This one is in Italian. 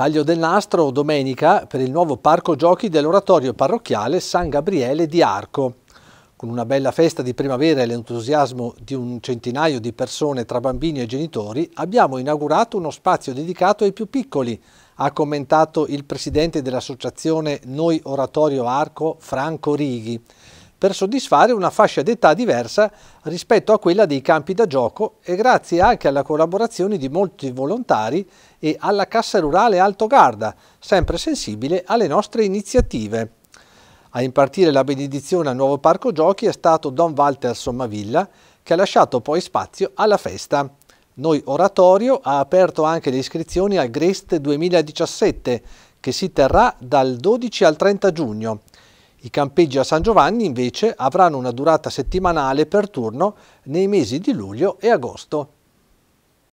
Taglio del nastro domenica per il nuovo parco giochi dell'oratorio parrocchiale San Gabriele di Arco. Con una bella festa di primavera e l'entusiasmo di un centinaio di persone tra bambini e genitori, abbiamo inaugurato uno spazio dedicato ai più piccoli, ha commentato il presidente dell'associazione Noi Oratorio Arco, Franco Righi per soddisfare una fascia d'età diversa rispetto a quella dei campi da gioco e grazie anche alla collaborazione di molti volontari e alla Cassa Rurale Alto Garda, sempre sensibile alle nostre iniziative. A impartire la benedizione al nuovo parco giochi è stato Don Walter Sommavilla, che ha lasciato poi spazio alla festa. Noi Oratorio ha aperto anche le iscrizioni al Grest 2017, che si terrà dal 12 al 30 giugno. I campeggi a San Giovanni invece avranno una durata settimanale per turno nei mesi di luglio e agosto.